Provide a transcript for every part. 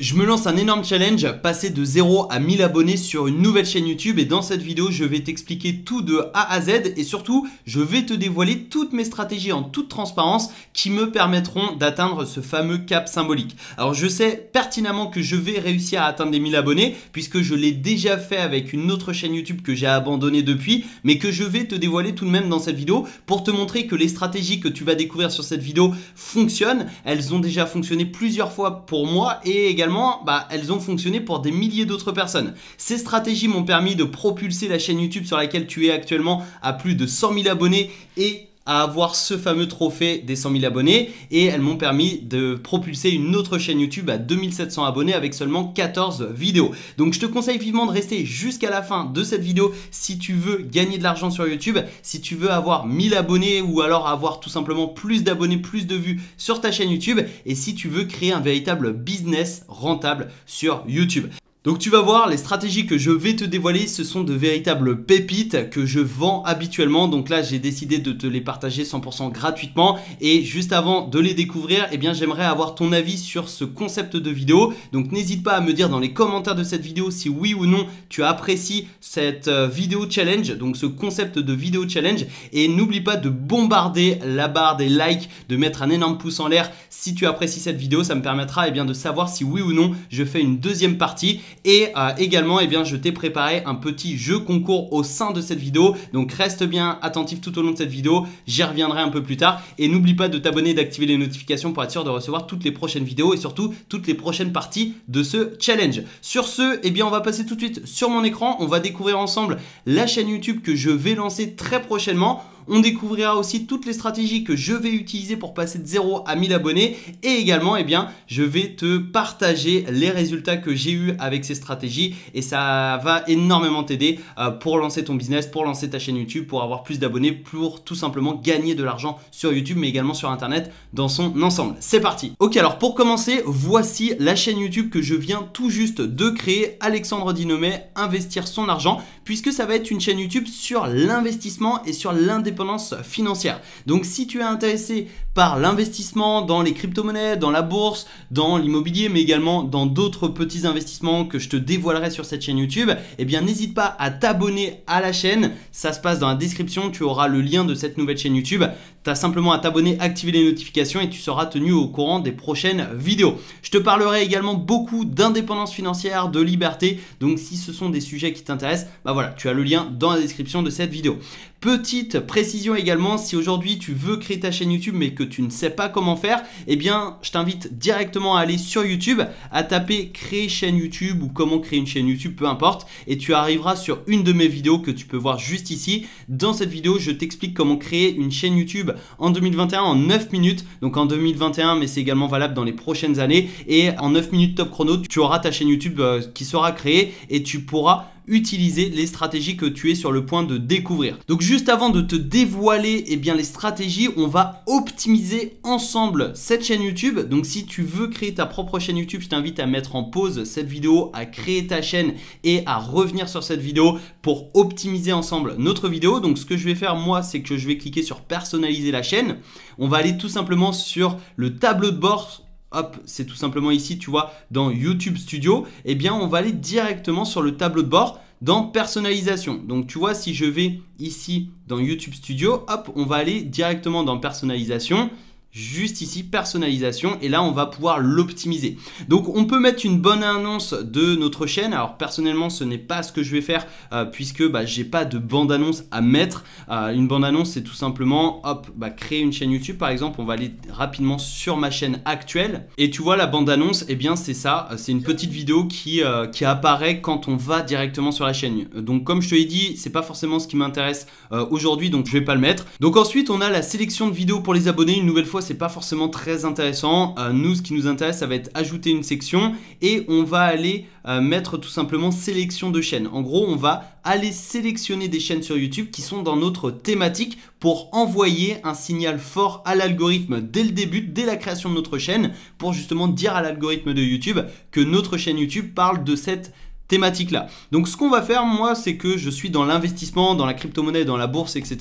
Je me lance un énorme challenge, passer de 0 à 1000 abonnés sur une nouvelle chaîne YouTube et dans cette vidéo je vais t'expliquer tout de A à Z et surtout je vais te dévoiler toutes mes stratégies en toute transparence qui me permettront d'atteindre ce fameux cap symbolique. Alors je sais pertinemment que je vais réussir à atteindre des 1000 abonnés puisque je l'ai déjà fait avec une autre chaîne YouTube que j'ai abandonnée depuis mais que je vais te dévoiler tout de même dans cette vidéo pour te montrer que les stratégies que tu vas découvrir sur cette vidéo fonctionnent. Elles ont déjà fonctionné plusieurs fois pour moi et également bah, elles ont fonctionné pour des milliers d'autres personnes. Ces stratégies m'ont permis de propulser la chaîne YouTube sur laquelle tu es actuellement à plus de 100 000 abonnés et à avoir ce fameux trophée des 100 000 abonnés et elles m'ont permis de propulser une autre chaîne YouTube à 2700 abonnés avec seulement 14 vidéos. Donc je te conseille vivement de rester jusqu'à la fin de cette vidéo si tu veux gagner de l'argent sur YouTube, si tu veux avoir 1000 abonnés ou alors avoir tout simplement plus d'abonnés, plus de vues sur ta chaîne YouTube et si tu veux créer un véritable business rentable sur YouTube. Donc tu vas voir, les stratégies que je vais te dévoiler, ce sont de véritables pépites que je vends habituellement. Donc là, j'ai décidé de te les partager 100% gratuitement. Et juste avant de les découvrir, eh bien j'aimerais avoir ton avis sur ce concept de vidéo. Donc n'hésite pas à me dire dans les commentaires de cette vidéo si oui ou non tu apprécies cette euh, vidéo challenge, donc ce concept de vidéo challenge. Et n'oublie pas de bombarder la barre des likes, de mettre un énorme pouce en l'air si tu apprécies cette vidéo. Ça me permettra eh bien, de savoir si oui ou non je fais une deuxième partie. Et euh, également, eh bien, je t'ai préparé un petit jeu concours au sein de cette vidéo. Donc reste bien attentif tout au long de cette vidéo. J'y reviendrai un peu plus tard. Et n'oublie pas de t'abonner et d'activer les notifications pour être sûr de recevoir toutes les prochaines vidéos et surtout toutes les prochaines parties de ce challenge. Sur ce, eh bien, on va passer tout de suite sur mon écran. On va découvrir ensemble la chaîne YouTube que je vais lancer très prochainement. On découvrira aussi toutes les stratégies que je vais utiliser pour passer de 0 à 1000 abonnés et également, eh bien, je vais te partager les résultats que j'ai eu avec ces stratégies et ça va énormément t'aider euh, pour lancer ton business, pour lancer ta chaîne YouTube, pour avoir plus d'abonnés, pour tout simplement gagner de l'argent sur YouTube mais également sur Internet dans son ensemble. C'est parti Ok alors pour commencer, voici la chaîne YouTube que je viens tout juste de créer, Alexandre Dinomé, investir son argent, puisque ça va être une chaîne YouTube sur l'investissement et sur l'indépendance financière. Donc si tu es intéressé par l'investissement dans les crypto-monnaies, dans la bourse, dans l'immobilier, mais également dans d'autres petits investissements que je te dévoilerai sur cette chaîne YouTube, eh bien n'hésite pas à t'abonner à la chaîne. Ça se passe dans la description, tu auras le lien de cette nouvelle chaîne YouTube. Tu as simplement à t'abonner, activer les notifications et tu seras tenu au courant des prochaines vidéos. Je te parlerai également beaucoup d'indépendance financière, de liberté. Donc si ce sont des sujets qui t'intéressent, bah voilà, tu as le lien dans la description de cette vidéo. Petite précision également, si aujourd'hui tu veux créer ta chaîne YouTube mais que tu ne sais pas comment faire, eh bien je t'invite directement à aller sur YouTube, à taper créer chaîne YouTube ou comment créer une chaîne YouTube, peu importe, et tu arriveras sur une de mes vidéos que tu peux voir juste ici. Dans cette vidéo, je t'explique comment créer une chaîne YouTube en 2021 en 9 minutes, donc en 2021 mais c'est également valable dans les prochaines années, et en 9 minutes top chrono, tu auras ta chaîne YouTube euh, qui sera créée et tu pourras utiliser les stratégies que tu es sur le point de découvrir. Donc juste avant de te dévoiler eh bien, les stratégies, on va optimiser ensemble cette chaîne YouTube. Donc si tu veux créer ta propre chaîne YouTube, je t'invite à mettre en pause cette vidéo, à créer ta chaîne et à revenir sur cette vidéo pour optimiser ensemble notre vidéo. Donc ce que je vais faire moi, c'est que je vais cliquer sur personnaliser la chaîne. On va aller tout simplement sur le tableau de bord hop, c'est tout simplement ici, tu vois, dans YouTube Studio, eh bien, on va aller directement sur le tableau de bord dans personnalisation. Donc, tu vois, si je vais ici dans YouTube Studio, hop, on va aller directement dans personnalisation juste ici personnalisation et là on va pouvoir l'optimiser donc on peut mettre une bonne annonce de notre chaîne alors personnellement ce n'est pas ce que je vais faire euh, puisque bah, j'ai pas de bande annonce à mettre euh, une bande annonce c'est tout simplement hop bah, créer une chaîne YouTube par exemple on va aller rapidement sur ma chaîne actuelle et tu vois la bande annonce et eh bien c'est ça euh, c'est une petite vidéo qui, qui apparaît quand on va directement sur la chaîne donc comme je te l'ai dit c'est pas forcément ce qui m'intéresse aujourd'hui donc je vais pas le mettre donc ensuite on a la sélection de vidéos pour les abonnés une nouvelle fois c'est pas forcément très intéressant. Euh, nous, ce qui nous intéresse, ça va être ajouter une section et on va aller euh, mettre tout simplement sélection de chaînes. En gros, on va aller sélectionner des chaînes sur YouTube qui sont dans notre thématique pour envoyer un signal fort à l'algorithme dès le début, dès la création de notre chaîne, pour justement dire à l'algorithme de YouTube que notre chaîne YouTube parle de cette thématique là. Donc ce qu'on va faire moi c'est que je suis dans l'investissement, dans la crypto-monnaie, dans la bourse, etc.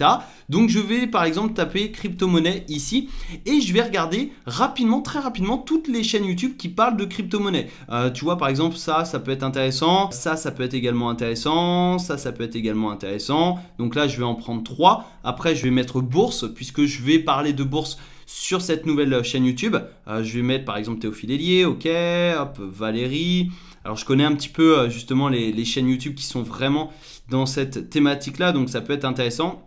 Donc je vais par exemple taper crypto-monnaie ici et je vais regarder rapidement, très rapidement toutes les chaînes YouTube qui parlent de crypto-monnaie. Euh, tu vois par exemple ça, ça peut être intéressant, ça, ça peut être également intéressant, ça, ça peut être également intéressant. Donc là je vais en prendre trois. Après je vais mettre bourse puisque je vais parler de bourse sur cette nouvelle chaîne YouTube. Euh, je vais mettre par exemple Théophile Hélier, ok, hop, Valérie. Alors je connais un petit peu euh, justement les, chaînes YouTube qui sont vraiment dans cette thématique-là, donc ça peut être intéressant.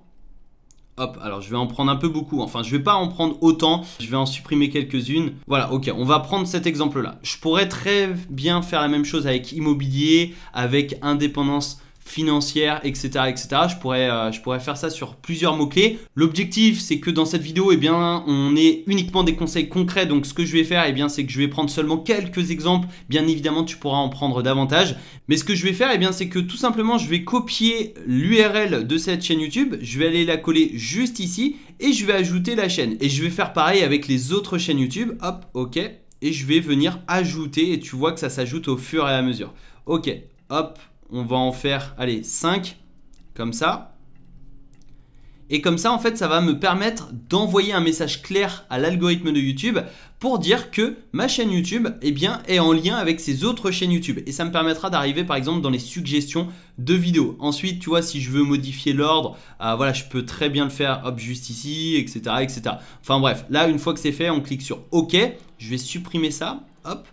Hop, alors je vais en prendre un peu beaucoup. Hein. Enfin, je vais pas en prendre autant. Je vais en supprimer quelques-unes. Voilà, ok, on va prendre cet exemple-là. Je pourrais très bien faire la même chose avec immobilier, avec indépendance financière, etc. etc. Je, pourrais, euh, je pourrais faire ça sur plusieurs mots-clés. L'objectif, c'est que dans cette vidéo, eh bien, on ait uniquement des conseils concrets. Donc ce que je vais faire, eh bien, c'est que je vais prendre seulement quelques exemples. Bien évidemment, tu pourras en prendre davantage. Mais ce que je vais faire, eh bien, c'est que tout simplement, je vais copier l'URL de cette chaîne YouTube. Je vais aller la coller juste ici et je vais ajouter la chaîne. Et je vais faire pareil avec les autres chaînes YouTube. Hop, ok. Et je vais venir ajouter et tu vois que ça s'ajoute au fur et à mesure. Ok, hop, on va en faire, allez, 5, comme ça. Et comme ça, en fait, ça va me permettre d'envoyer un message clair à l'algorithme de YouTube pour dire que ma chaîne YouTube eh bien, est en lien avec ces autres chaînes YouTube. Et ça me permettra d'arriver, par exemple, dans les suggestions de vidéos. Ensuite, tu vois, si je veux modifier l'ordre, euh, voilà, je peux très bien le faire, hop, juste ici, etc., etc. Enfin bref, là, une fois que c'est fait, on clique sur OK. Je vais supprimer ça, hop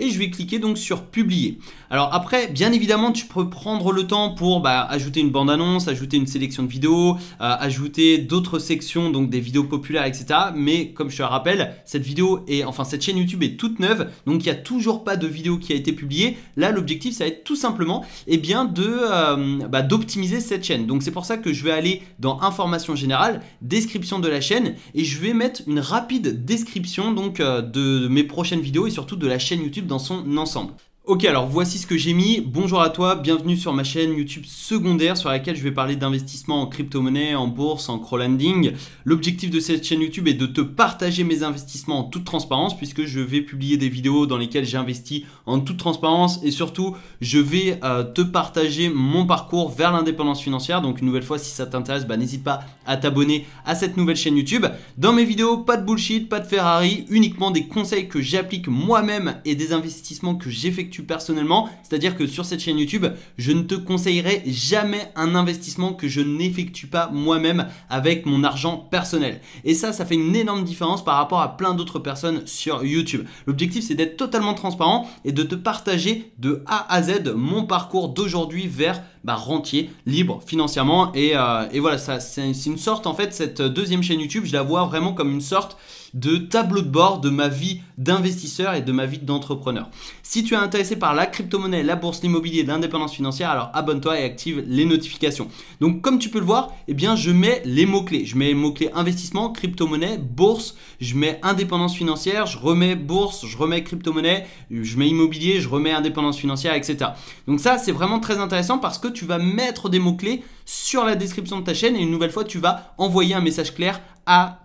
et je vais cliquer donc sur publier. Alors après, bien évidemment, tu peux prendre le temps pour bah, ajouter une bande-annonce, ajouter une sélection de vidéos, euh, ajouter d'autres sections, donc des vidéos populaires, etc. Mais comme je te rappelle, cette vidéo est, enfin cette chaîne YouTube est toute neuve, donc il n'y a toujours pas de vidéo qui a été publiée. Là, l'objectif, ça va être tout simplement, et eh bien, de euh, bah, d'optimiser cette chaîne. Donc c'est pour ça que je vais aller dans information générales »,« description de la chaîne, et je vais mettre une rapide description donc euh, de mes prochaines vidéos et surtout de la chaîne YouTube dans son ensemble. Ok, alors voici ce que j'ai mis. Bonjour à toi, bienvenue sur ma chaîne YouTube secondaire sur laquelle je vais parler d'investissement en crypto-monnaie, en bourse, en landing. L'objectif de cette chaîne YouTube est de te partager mes investissements en toute transparence puisque je vais publier des vidéos dans lesquelles j'investis en toute transparence et surtout je vais euh, te partager mon parcours vers l'indépendance financière. Donc une nouvelle fois, si ça t'intéresse, bah, n'hésite pas à t'abonner à cette nouvelle chaîne YouTube. Dans mes vidéos, pas de bullshit, pas de Ferrari, uniquement des conseils que j'applique moi-même et des investissements que j'effectue personnellement, c'est-à-dire que sur cette chaîne YouTube, je ne te conseillerai jamais un investissement que je n'effectue pas moi-même avec mon argent personnel. Et ça, ça fait une énorme différence par rapport à plein d'autres personnes sur YouTube. L'objectif, c'est d'être totalement transparent et de te partager de A à Z mon parcours d'aujourd'hui vers bah, rentier, libre financièrement. Et, euh, et voilà, ça, c'est une sorte, en fait, cette deuxième chaîne YouTube, je la vois vraiment comme une sorte de tableau de bord de ma vie d'investisseur et de ma vie d'entrepreneur. Si tu es intéressé par la crypto-monnaie, la bourse, l'immobilier, l'indépendance financière, alors abonne-toi et active les notifications. Donc comme tu peux le voir, eh bien je mets les mots-clés. Je mets les mots-clés investissement, crypto-monnaie, bourse, je mets indépendance financière, je remets bourse, je remets crypto-monnaie, je mets immobilier, je remets indépendance financière, etc. Donc ça c'est vraiment très intéressant parce que tu vas mettre des mots-clés sur la description de ta chaîne et une nouvelle fois tu vas envoyer un message clair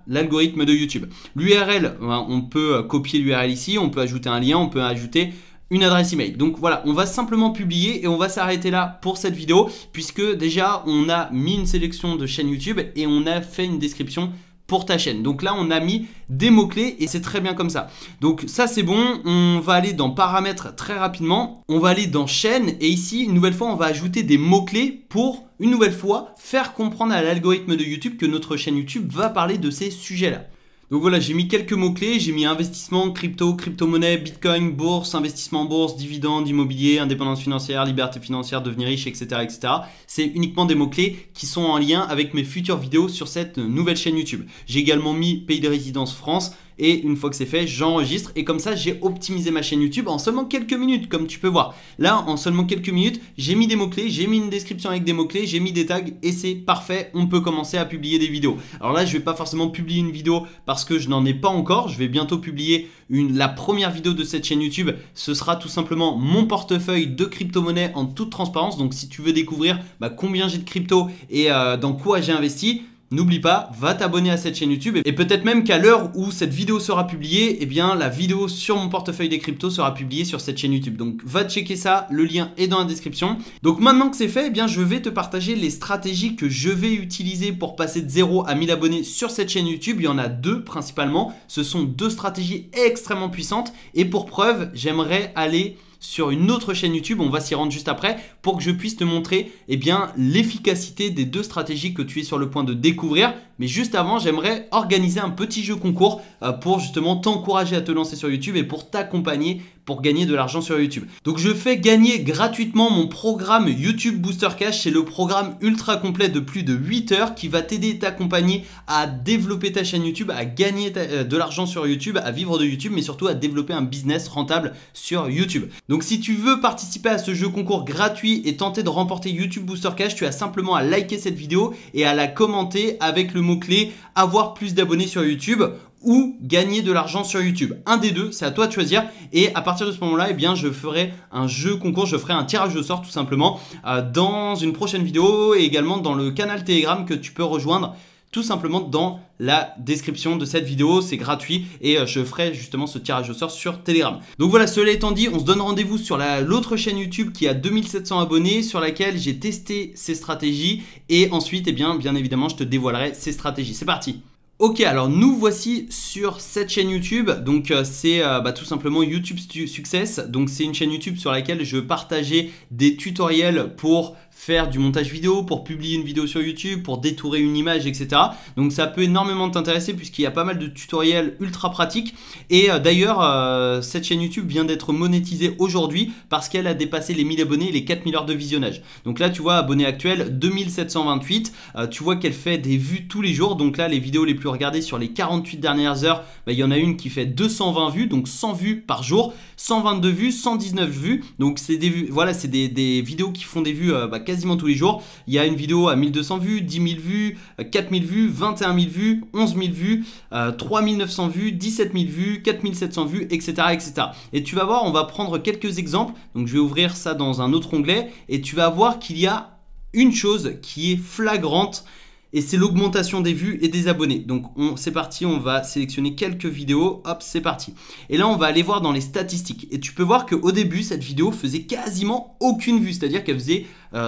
l'algorithme de YouTube. L'URL, ben, on peut euh, copier l'URL ici, on peut ajouter un lien, on peut ajouter une adresse email. Donc voilà, on va simplement publier et on va s'arrêter là pour cette vidéo puisque déjà on a mis une sélection de chaînes YouTube et on a fait une description pour ta chaîne. Donc là, on a mis des mots-clés et c'est très bien comme ça. Donc ça, c'est bon. On va aller dans paramètres très rapidement. On va aller dans chaîne et ici, une nouvelle fois, on va ajouter des mots-clés pour une nouvelle fois, faire comprendre à l'algorithme de YouTube que notre chaîne YouTube va parler de ces sujets-là. Donc voilà, j'ai mis quelques mots-clés, j'ai mis investissement, crypto, crypto-monnaie, bitcoin, bourse, investissement en bourse, dividendes, immobilier, indépendance financière, liberté financière, devenir riche, etc. etc. C'est uniquement des mots-clés qui sont en lien avec mes futures vidéos sur cette nouvelle chaîne YouTube. J'ai également mis pays de résidence France, et une fois que c'est fait, j'enregistre et comme ça, j'ai optimisé ma chaîne YouTube en seulement quelques minutes, comme tu peux voir. Là, en seulement quelques minutes, j'ai mis des mots-clés, j'ai mis une description avec des mots-clés, j'ai mis des tags et c'est parfait, on peut commencer à publier des vidéos. Alors là, je vais pas forcément publier une vidéo parce que je n'en ai pas encore, je vais bientôt publier la première vidéo de cette chaîne YouTube, ce sera tout simplement mon portefeuille de crypto monnaie en toute transparence. Donc si tu veux découvrir bah, combien j'ai de crypto et euh, dans quoi j'ai investi, N'oublie pas, va t'abonner à cette chaîne YouTube et peut-être même qu'à l'heure où cette vidéo sera publiée, eh bien la vidéo sur mon portefeuille des cryptos sera publiée sur cette chaîne YouTube. Donc va checker ça, le lien est dans la description. Donc maintenant que c'est fait, eh bien je vais te partager les stratégies que je vais utiliser pour passer de 0 à 1000 abonnés sur cette chaîne YouTube. Il y en a deux principalement. Ce sont deux stratégies extrêmement puissantes et pour preuve, j'aimerais aller sur une autre chaîne YouTube, on va s'y rendre juste après, pour que je puisse te montrer eh l'efficacité des deux stratégies que tu es sur le point de découvrir mais juste avant, j'aimerais organiser un petit jeu concours euh, pour justement t'encourager à te lancer sur YouTube et pour t'accompagner pour gagner de l'argent sur YouTube. Donc je fais gagner gratuitement mon programme YouTube Booster Cash. C'est le programme ultra complet de plus de 8 heures qui va t'aider et t'accompagner à développer ta chaîne YouTube, à gagner euh, de l'argent sur YouTube, à vivre de YouTube, mais surtout à développer un business rentable sur YouTube. Donc si tu veux participer à ce jeu concours gratuit et tenter de remporter YouTube Booster Cash, tu as simplement à liker cette vidéo et à la commenter avec le mot-clé avoir plus d'abonnés sur YouTube ou gagner de l'argent sur YouTube. Un des deux, c'est à toi de choisir. Et à partir de ce moment-là, eh bien, je ferai un jeu concours, je ferai un tirage de sort tout simplement euh, dans une prochaine vidéo et également dans le canal Telegram que tu peux rejoindre tout simplement dans la description de cette vidéo, c'est gratuit et euh, je ferai justement ce tirage au sort sur Telegram. Donc voilà, cela étant dit, on se donne rendez-vous sur l'autre chaîne YouTube qui a 2700 abonnés, sur laquelle j'ai testé ces stratégies et ensuite, eh bien, bien évidemment, je te dévoilerai ces stratégies. C'est parti Ok, alors nous voici sur cette chaîne YouTube. Donc euh, c'est euh, bah, tout simplement YouTube Success. Donc c'est une chaîne YouTube sur laquelle je partager des tutoriels pour faire du montage vidéo, pour publier une vidéo sur YouTube, pour détourer une image, etc. Donc ça peut énormément t'intéresser puisqu'il y a pas mal de tutoriels ultra pratiques. Et euh, d'ailleurs, euh, cette chaîne YouTube vient d'être monétisée aujourd'hui parce qu'elle a dépassé les 1000 abonnés et les 4000 heures de visionnage. Donc là, tu vois, abonnés actuel 2728. Euh, tu vois qu'elle fait des vues tous les jours. Donc là, les vidéos les plus regardées sur les 48 dernières heures, bah, il y en a une qui fait 220 vues, donc 100 vues par jour, 122 vues, 119 vues. Donc c'est des vues, voilà, c'est des, des, vidéos qui font des vues bah, quasiment tous les jours. Il y a une vidéo à 1200 vues, 10 000 vues, 4000 euh, vues, 21 000 vues, 11 000 vues, 3900 euh, vues, 17 000 vues, 4700 vues, etc., etc. Et tu vas voir, on va prendre quelques exemples. Donc je vais ouvrir ça dans un autre onglet et tu vas voir qu'il y a une chose qui est flagrante et c'est l'augmentation des vues et des abonnés. Donc c'est parti, on va sélectionner quelques vidéos, hop c'est parti. Et là on va aller voir dans les statistiques et tu peux voir qu'au début cette vidéo faisait quasiment aucune vue, c'est-à-dire qu'elle faisait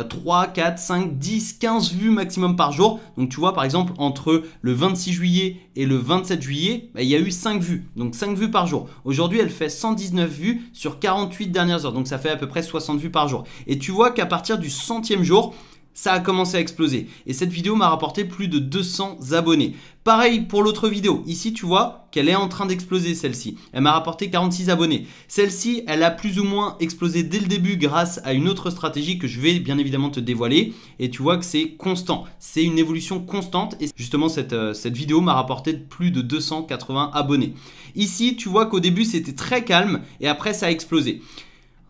3, 4, 5, 10, 15 vues maximum par jour. Donc tu vois par exemple entre le 26 juillet et le 27 juillet, bah, il y a eu 5 vues, donc 5 vues par jour. Aujourd'hui elle fait 119 vues sur 48 dernières heures, donc ça fait à peu près 60 vues par jour. Et tu vois qu'à partir du centième jour, ça a commencé à exploser. Et cette vidéo m'a rapporté plus de 200 abonnés. Pareil pour l'autre vidéo. Ici, tu vois qu'elle est en train d'exploser celle-ci. Elle m'a rapporté 46 abonnés. Celle-ci, elle a plus ou moins explosé dès le début grâce à une autre stratégie que je vais bien évidemment te dévoiler. Et tu vois que c'est constant. C'est une évolution constante. Et justement, cette, euh, cette vidéo m'a rapporté plus de 280 abonnés. Ici, tu vois qu'au début, c'était très calme et après, ça a explosé.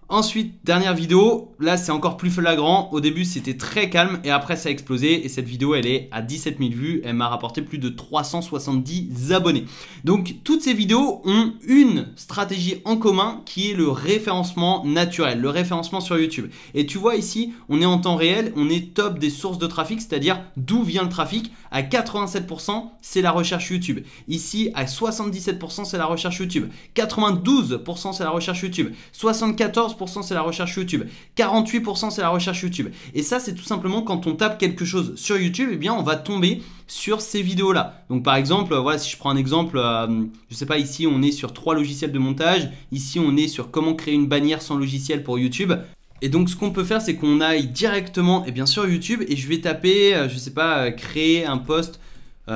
Ensuite, dernière vidéo, là c'est encore plus flagrant, au début c'était très calme et après ça a explosé et cette vidéo elle est à 17 000 vues, elle m'a rapporté plus de 370 abonnés. Donc toutes ces vidéos ont une stratégie en commun qui est le référencement naturel, le référencement sur YouTube. Et tu vois ici, on est en temps réel, on est top des sources de trafic, c'est-à-dire d'où vient le trafic. À 87% c'est la recherche YouTube. Ici à 77% c'est la recherche YouTube. 92% c'est la recherche YouTube. 74 c'est la recherche YouTube, 48% c'est la recherche YouTube. Et ça, c'est tout simplement quand on tape quelque chose sur YouTube, et eh bien on va tomber sur ces vidéos là. Donc par exemple, euh, voilà, si je prends un exemple, euh, je sais pas, ici on est sur trois logiciels de montage, ici on est sur comment créer une bannière sans logiciel pour YouTube. Et donc ce qu'on peut faire c'est qu'on aille directement et eh bien sur YouTube et je vais taper, euh, je sais pas, créer un post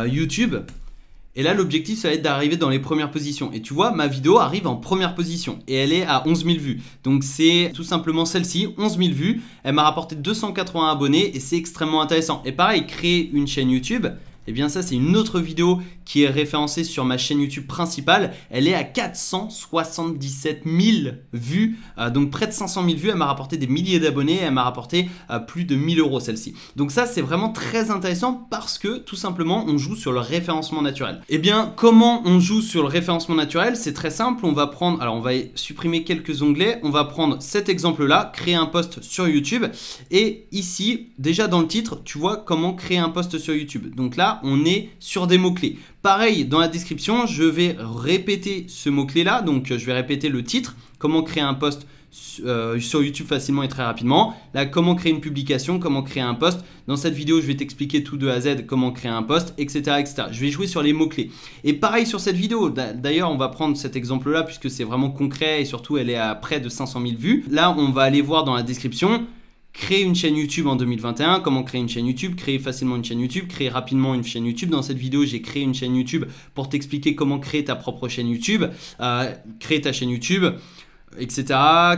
YouTube et là, l'objectif, ça va être d'arriver dans les premières positions. Et tu vois, ma vidéo arrive en première position et elle est à 11 000 vues. Donc c'est tout simplement celle-ci, 11 000 vues. Elle m'a rapporté 280 abonnés et c'est extrêmement intéressant. Et pareil, créer une chaîne YouTube, eh bien ça c'est une autre vidéo qui est référencée sur ma chaîne YouTube principale. Elle est à 477 000 vues, euh, donc près de 500 000 vues. Elle m'a rapporté des milliers d'abonnés, elle m'a rapporté euh, plus de 1000 euros celle-ci. Donc ça c'est vraiment très intéressant parce que tout simplement on joue sur le référencement naturel. Et eh bien comment on joue sur le référencement naturel C'est très simple, on va prendre, alors on va supprimer quelques onglets, on va prendre cet exemple là, créer un poste sur YouTube et ici déjà dans le titre tu vois comment créer un poste sur YouTube. Donc là on est sur des mots-clés. Pareil, dans la description, je vais répéter ce mot-clé-là. Donc, euh, je vais répéter le titre, comment créer un poste euh, sur YouTube facilement et très rapidement. Là, comment créer une publication, comment créer un poste Dans cette vidéo, je vais t'expliquer tout de A à Z comment créer un poste etc., etc. Je vais jouer sur les mots-clés. Et pareil sur cette vidéo. D'ailleurs, on va prendre cet exemple-là puisque c'est vraiment concret et surtout, elle est à près de 500 000 vues. Là, on va aller voir dans la description créer une chaîne YouTube en 2021, comment créer une chaîne YouTube, créer facilement une chaîne YouTube, créer rapidement une chaîne YouTube. Dans cette vidéo, j'ai créé une chaîne YouTube pour t'expliquer comment créer ta propre chaîne YouTube, euh, créer ta chaîne YouTube etc.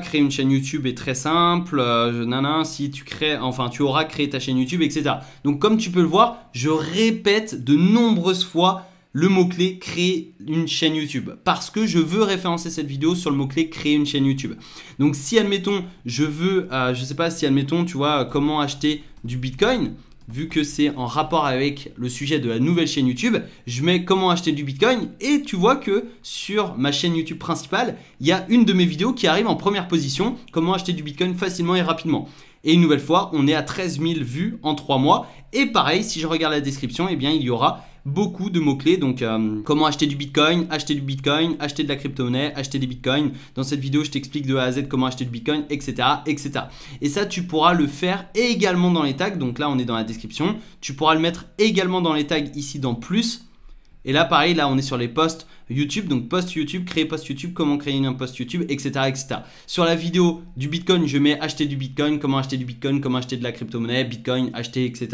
Créer une chaîne YouTube est très simple. Euh, si tu crées, enfin, tu auras créé ta chaîne YouTube, etc. Donc, comme tu peux le voir, je répète de nombreuses fois le mot-clé créer une chaîne YouTube parce que je veux référencer cette vidéo sur le mot-clé créer une chaîne YouTube. Donc si admettons je veux, je euh, je sais pas si admettons tu vois comment acheter du Bitcoin, vu que c'est en rapport avec le sujet de la nouvelle chaîne YouTube, je mets comment acheter du Bitcoin et tu vois que sur ma chaîne YouTube principale, il y a une de mes vidéos qui arrive en première position, comment acheter du Bitcoin facilement et rapidement. Et une nouvelle fois, on est à 13 000 vues en 3 mois. Et pareil, si je regarde la description, eh bien, il y aura beaucoup de mots-clés. Donc, euh, comment acheter du Bitcoin, acheter du Bitcoin, acheter de la crypto-monnaie, acheter des Bitcoins. Dans cette vidéo, je t'explique de A à Z comment acheter du Bitcoin, etc., etc. Et ça, tu pourras le faire également dans les tags. Donc là, on est dans la description. Tu pourras le mettre également dans les tags ici dans plus. Et là, pareil, là, on est sur les posts. YouTube, donc post YouTube, créer post YouTube, comment créer un post YouTube, etc., etc. Sur la vidéo du Bitcoin, je mets acheter du Bitcoin, comment acheter du Bitcoin, comment acheter de la crypto-monnaie, Bitcoin, acheter, etc.,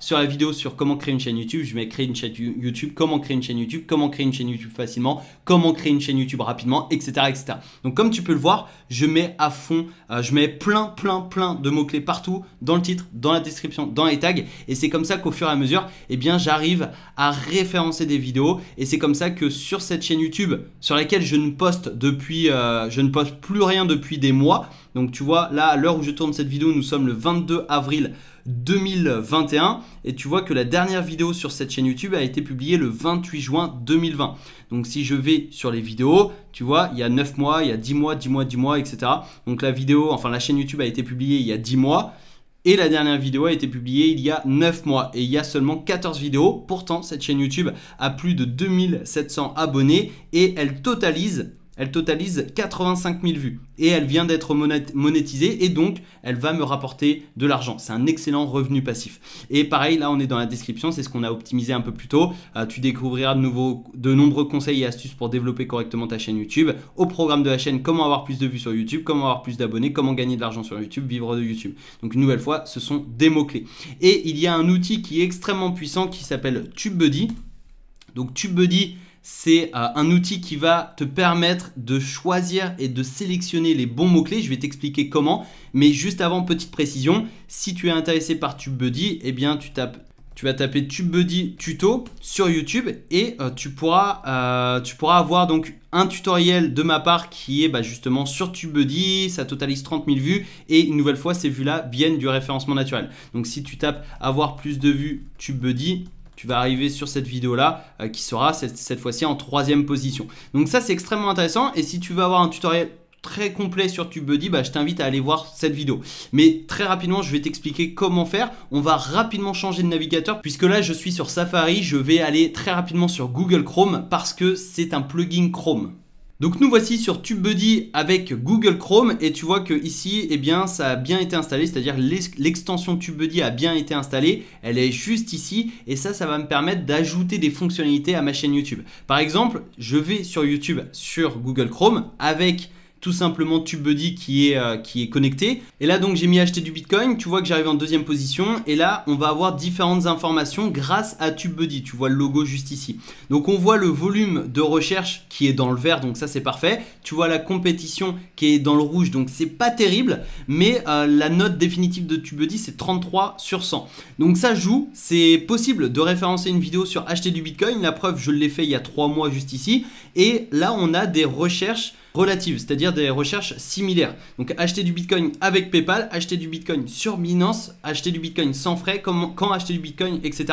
Sur la vidéo sur comment créer une chaîne YouTube, je mets créer une chaîne YouTube, comment créer une chaîne YouTube, comment créer une chaîne YouTube facilement, comment créer une chaîne YouTube rapidement, etc., etc. Donc comme tu peux le voir, je mets à fond, euh, je mets plein, plein, plein de mots-clés partout, dans le titre, dans la description, dans les tags, et c'est comme ça qu'au fur et à mesure, eh bien, j'arrive à référencer des vidéos, et c'est comme ça que sur cette chaîne YouTube sur laquelle je ne poste depuis, euh, je ne poste plus rien depuis des mois. Donc tu vois, là, à l'heure où je tourne cette vidéo, nous sommes le 22 avril 2021 et tu vois que la dernière vidéo sur cette chaîne YouTube a été publiée le 28 juin 2020. Donc si je vais sur les vidéos, tu vois, il y a 9 mois, il y a 10 mois, 10 mois, 10 mois, etc. Donc la vidéo, enfin la chaîne YouTube a été publiée il y a 10 mois. Et la dernière vidéo a été publiée il y a 9 mois et il y a seulement 14 vidéos. Pourtant, cette chaîne YouTube a plus de 2700 abonnés et elle totalise elle totalise 85 000 vues et elle vient d'être monétisée et donc elle va me rapporter de l'argent. C'est un excellent revenu passif. Et pareil, là on est dans la description, c'est ce qu'on a optimisé un peu plus tôt. Euh, tu découvriras de, de nombreux conseils et astuces pour développer correctement ta chaîne YouTube. Au programme de la chaîne, comment avoir plus de vues sur YouTube, comment avoir plus d'abonnés, comment gagner de l'argent sur YouTube, vivre de YouTube. Donc une nouvelle fois, ce sont des mots-clés. Et il y a un outil qui est extrêmement puissant qui s'appelle TubeBuddy. Donc TubeBuddy c'est euh, un outil qui va te permettre de choisir et de sélectionner les bons mots-clés. Je vais t'expliquer comment. Mais juste avant, petite précision, si tu es intéressé par TubeBuddy, eh bien tu tapes tu vas taper TubeBuddy tuto sur YouTube et euh, euh, tu, pourras, avoir donc un tutoriel de ma part qui est bah, justement sur TubeBuddy, ça totalise 30 000 vues et une nouvelle fois ces vues-là viennent du référencement naturel. Donc si tu tapes avoir plus de vues TubeBuddy, tu vas arriver sur cette vidéo-là euh, qui sera cette, fois-ci en troisième position. Donc ça, c'est extrêmement intéressant. Et si tu veux avoir un tutoriel très complet sur TubeBuddy, bah, je t'invite à aller voir cette vidéo. Mais très rapidement, je vais t'expliquer comment faire. On va rapidement changer de navigateur puisque là, je suis sur Safari. Je vais aller très rapidement sur Google Chrome parce que c'est un plugin Chrome. Donc nous voici sur TubeBuddy avec Google Chrome et tu vois que ici eh bien ça a bien été installé, c'est-à-dire l'extension TubeBuddy a bien été installée, elle est juste ici et ça ça va me permettre d'ajouter des fonctionnalités à ma chaîne YouTube. Par exemple, je vais sur YouTube sur Google Chrome avec tout simplement TubeBuddy qui est, euh, qui est connecté. Et là donc j'ai mis acheter du Bitcoin, tu vois que j'arrive en deuxième position et là on va avoir différentes informations grâce à TubeBuddy, tu vois le logo juste ici. Donc on voit le volume de recherche qui est dans le vert, donc ça c'est parfait. Tu vois la compétition qui est dans le rouge, donc c'est pas terrible, mais euh, la note définitive de TubeBuddy c'est 33 sur 100. Donc ça joue, c'est possible de référencer une vidéo sur acheter du Bitcoin, la preuve je l'ai fait il y a 3 mois juste ici, et là on a des recherches relatives, c'est-à-dire des recherches similaires. Donc acheter du Bitcoin avec PayPal, acheter du Bitcoin sur Binance, acheter du Bitcoin sans frais, quand acheter du Bitcoin, etc.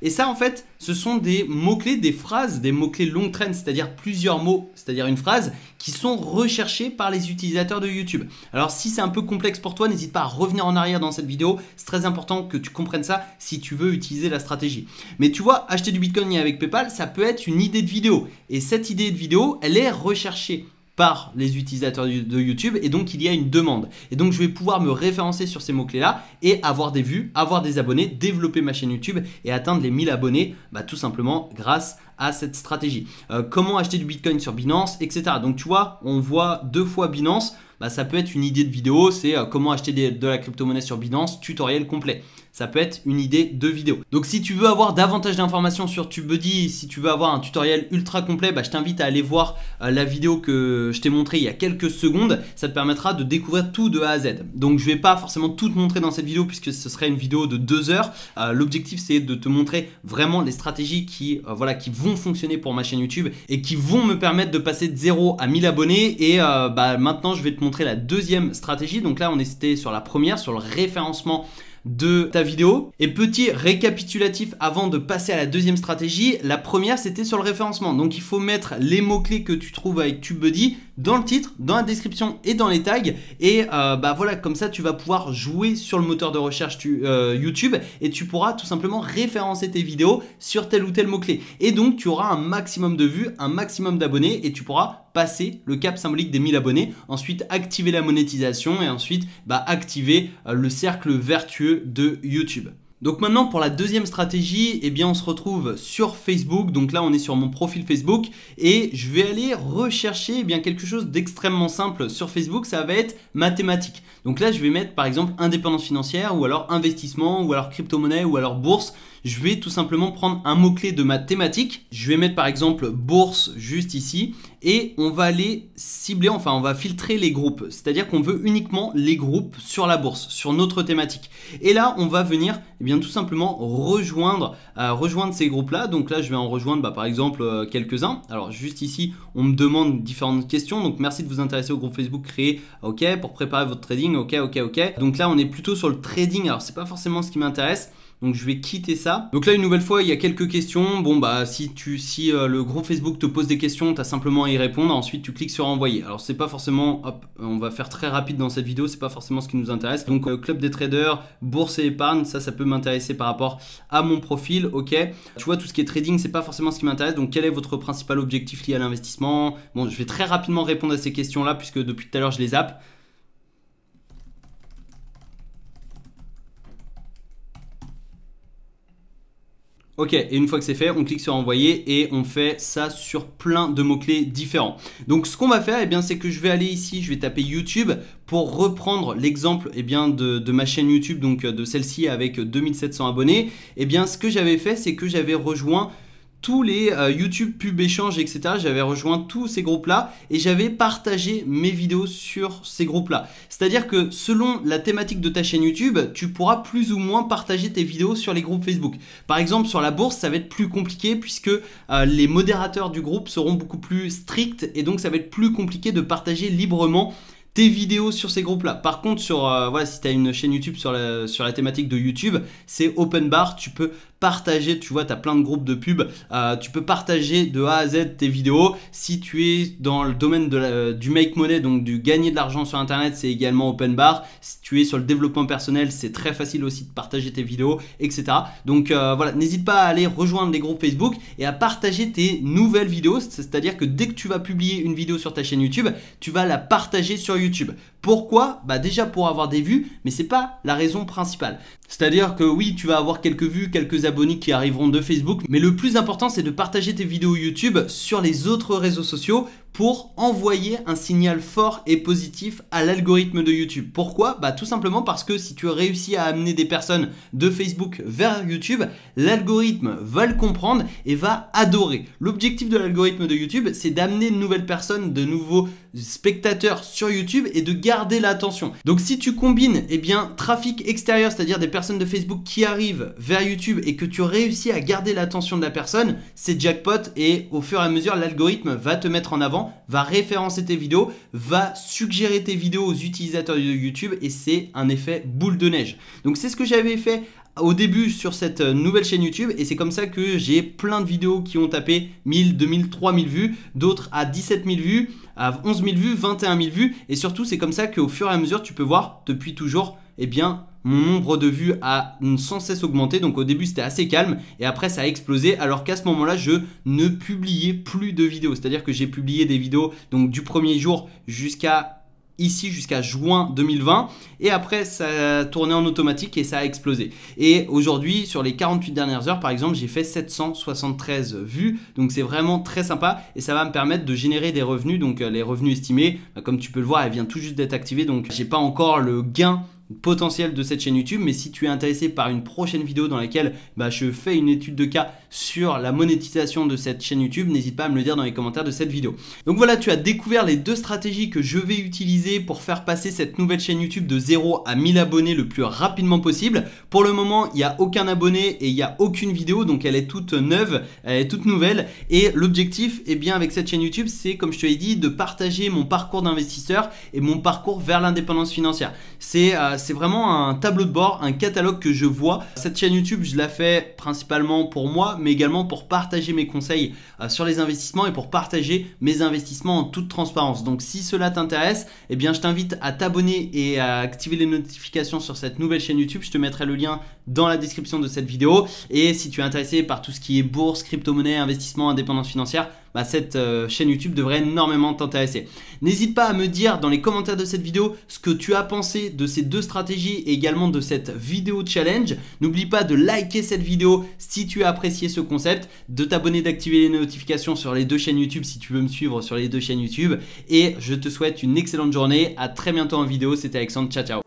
Et ça, en fait, ce sont des mots-clés, des phrases, des mots-clés long trend c'est-à-dire plusieurs mots, c'est-à-dire une phrase, qui sont recherchés par les utilisateurs de YouTube. Alors si c'est un peu complexe pour toi, n'hésite pas à revenir en arrière dans cette vidéo. C'est très important que tu comprennes ça si tu veux utiliser la stratégie. Mais tu vois, acheter du Bitcoin avec PayPal, ça peut être une idée de vidéo. Et cette idée de vidéo, elle est recherchée les utilisateurs de YouTube et donc il y a une demande. Et donc je vais pouvoir me référencer sur ces mots-clés là et avoir des vues, avoir des abonnés, développer ma chaîne YouTube et atteindre les 1000 abonnés bah, tout simplement grâce à cette stratégie. Euh, comment acheter du Bitcoin sur Binance, etc. Donc tu vois, on voit deux fois Binance, bah, ça peut être une idée de vidéo, c'est euh, comment acheter de la crypto-monnaie sur Binance, tutoriel complet ça peut être une idée de vidéo. Donc si tu veux avoir davantage d'informations sur TubeBuddy, si tu veux avoir un tutoriel ultra complet, bah, je t'invite à aller voir euh, la vidéo que je t'ai montrée il y a quelques secondes, ça te permettra de découvrir tout de A à Z. Donc je vais pas forcément tout montrer dans cette vidéo puisque ce serait une vidéo de deux heures. Euh, l'objectif c'est de te montrer vraiment les stratégies qui, euh, voilà, qui vont fonctionner pour ma chaîne YouTube et qui vont me permettre de passer de 0 à 1000 abonnés. Et bah, maintenant je vais te montrer la deuxième stratégie. Donc là on était sur la première, sur le référencement de ta vidéo. Et petit récapitulatif avant de passer à la deuxième stratégie. La première, c'était sur le référencement. Donc il faut mettre les mots-clés que tu trouves avec TubeBuddy dans le titre, dans la description et dans les tags. Et euh, bah voilà, comme ça, tu vas pouvoir jouer sur le moteur de recherche euh, YouTube et tu pourras tout simplement référencer tes vidéos sur tel ou tel mot-clé. Et donc, tu auras un maximum de vues, un maximum d'abonnés et tu pourras passer le cap symbolique des 1000 abonnés, ensuite activer la monétisation et ensuite bah, activer euh, le cercle vertueux de YouTube. Donc maintenant pour la deuxième stratégie, eh bien on se retrouve sur Facebook. Donc là on est sur mon profil Facebook et je vais aller rechercher eh bien quelque chose d'extrêmement simple sur Facebook, ça va être mathématiques. Donc là je vais mettre par exemple indépendance financière ou alors investissement ou alors crypto-monnaie ou alors bourse je vais tout simplement prendre un mot-clé de ma thématique. Je vais mettre par exemple bourse juste ici et on va aller cibler, enfin on va filtrer les groupes. C'est-à-dire qu'on veut uniquement les groupes sur la bourse, sur notre thématique. Et là, on va venir eh bien, tout simplement rejoindre, euh, rejoindre ces groupes-là. Donc là, je vais en rejoindre bah, par exemple euh, quelques-uns. Alors juste ici, on me demande différentes questions. Donc merci de vous intéresser au groupe Facebook créé, ok, pour préparer votre trading, ok, ok, ok. Donc là, on est plutôt sur le trading. Alors c'est pas forcément ce qui m'intéresse. Donc je vais quitter ça. Donc là une nouvelle fois il y a quelques questions. Bon bah si tu si euh, le gros Facebook te pose des questions, t'as simplement à y répondre. Ensuite tu cliques sur envoyer. Alors c'est pas forcément hop, on va faire très rapide dans cette vidéo, c'est pas forcément ce qui nous intéresse. Donc euh, club des traders, bourse et épargne, ça ça peut m'intéresser par rapport à mon profil. OK. Tu vois tout ce qui est trading, c'est pas forcément ce qui m'intéresse. Donc quel est votre principal objectif lié à l'investissement Bon, je vais très rapidement répondre à ces questions là puisque depuis tout à l'heure je les zappe. Ok, et une fois que c'est fait, on clique sur envoyer et on fait ça sur plein de mots-clés différents. Donc ce qu'on va faire, et eh bien, c'est que je vais aller ici, je vais taper YouTube pour reprendre l'exemple eh bien, de, ma chaîne YouTube, donc euh, de celle-ci avec 2700 abonnés. Et eh bien, ce que j'avais fait, c'est que j'avais rejoint tous les euh, YouTube pub échanges, etc. J'avais rejoint tous ces groupes-là et j'avais partagé mes vidéos sur ces groupes-là. C'est-à-dire que selon la thématique de ta chaîne YouTube, tu pourras plus ou moins partager tes vidéos sur les groupes Facebook. Par exemple, sur la bourse, ça va être plus compliqué puisque euh, les modérateurs du groupe seront beaucoup plus stricts et donc ça va être plus compliqué de partager librement tes vidéos sur ces groupes là. Par contre, sur euh, voilà, si tu as une chaîne YouTube sur la, sur la thématique de YouTube, c'est open bar, tu peux partager, tu vois, tu as plein de groupes de pubs, euh, tu peux partager de A à Z tes vidéos. Si tu es dans le domaine de la, du make money, donc du gagner de l'argent sur Internet, c'est également open bar. Si tu es sur le développement personnel, c'est très facile aussi de partager tes vidéos, etc. Donc euh, voilà, n'hésite pas à aller rejoindre les groupes Facebook et à partager tes nouvelles vidéos, c'est-à-dire que dès que tu vas publier une vidéo sur ta chaîne YouTube, tu vas la partager sur YouTube. Pourquoi Bah déjà pour avoir des vues, mais c'est pas la raison principale. C'est-à-dire que oui, tu vas avoir quelques vues, quelques abonnés qui arriveront de Facebook, mais le plus important c'est de partager tes vidéos YouTube sur les autres réseaux sociaux pour envoyer un signal fort et positif à l'algorithme de YouTube. Pourquoi bah, tout simplement parce que si tu réussis à amener des personnes de Facebook vers YouTube, l'algorithme va le comprendre et va adorer. L'objectif de l'algorithme de YouTube, c'est d'amener de nouvelles personnes, de nouveaux spectateurs sur YouTube et de garder l'attention. Donc si tu combines eh bien trafic extérieur, c'est-à-dire des personnes de Facebook qui arrivent vers YouTube et que tu réussis à garder l'attention de la personne, c'est jackpot et au fur et à mesure l'algorithme va te mettre en avant va référencer tes vidéos, va suggérer tes vidéos aux utilisateurs de YouTube et c'est un effet boule de neige. Donc c'est ce que j'avais fait au début sur cette euh, nouvelle chaîne YouTube et c'est comme ça que j'ai plein de vidéos qui ont tapé 1000, 2000, 3000 vues, d'autres à 17000 vues, à 11 000 vues, 21 000 vues et surtout c'est comme ça qu'au fur et à mesure tu peux voir depuis toujours eh bien mon nombre de vues a sans cesse augmenté. Donc au début c'était assez calme et après ça a explosé alors qu'à ce moment-là je ne publiais plus de vidéos. C'est-à-dire que j'ai publié des vidéos donc du premier jour jusqu'à ici jusqu'à juin 2020 et après ça tournait en automatique et ça a explosé. Et aujourd'hui sur les 48 dernières heures par exemple j'ai fait 773 vues donc c'est vraiment très sympa et ça va me permettre de générer des revenus donc euh, les revenus estimés bah, comme tu peux le voir elle vient tout juste d'être activée donc j'ai pas encore le gain potentiel de cette chaîne YouTube. Mais si tu es intéressé par une prochaine vidéo dans laquelle bah, je fais une étude de cas sur la monétisation de cette chaîne YouTube, n'hésite pas à me le dire dans les commentaires de cette vidéo. Donc voilà, tu as découvert les deux stratégies que je vais utiliser pour faire passer cette nouvelle chaîne YouTube de 0 à 1000 abonnés le plus rapidement possible. Pour le moment, il n'y a aucun abonné et il n'y a aucune vidéo, donc elle est toute neuve, elle est toute nouvelle. Et l'objectif, et eh bien, avec cette chaîne YouTube, c'est, comme je te l'ai dit, de partager mon parcours d'investisseur et mon parcours vers l'indépendance financière. C'est euh, c'est vraiment un tableau de bord, un catalogue que je vois. Cette chaîne YouTube, je la fais principalement pour moi, mais également pour partager mes conseils euh, sur les investissements et pour partager mes investissements en toute transparence. Donc si cela t'intéresse, eh bien je t'invite à t'abonner et à activer les notifications sur cette nouvelle chaîne YouTube. Je te mettrai le lien dans la description de cette vidéo. Et si tu es intéressé par tout ce qui est bourse, crypto-monnaie, investissement, indépendance financière, bah, cette euh, chaîne YouTube devrait énormément t'intéresser. N'hésite pas à me dire dans les commentaires de cette vidéo ce que tu as pensé de ces deux stratégies et également de cette vidéo challenge. N'oublie pas de liker cette vidéo si tu as apprécié ce concept, de t'abonner, d'activer les notifications sur les deux chaînes YouTube si tu veux me suivre sur les deux chaînes YouTube. Et je te souhaite une excellente journée. À très bientôt en vidéo. C'était Alexandre. Ciao, ciao.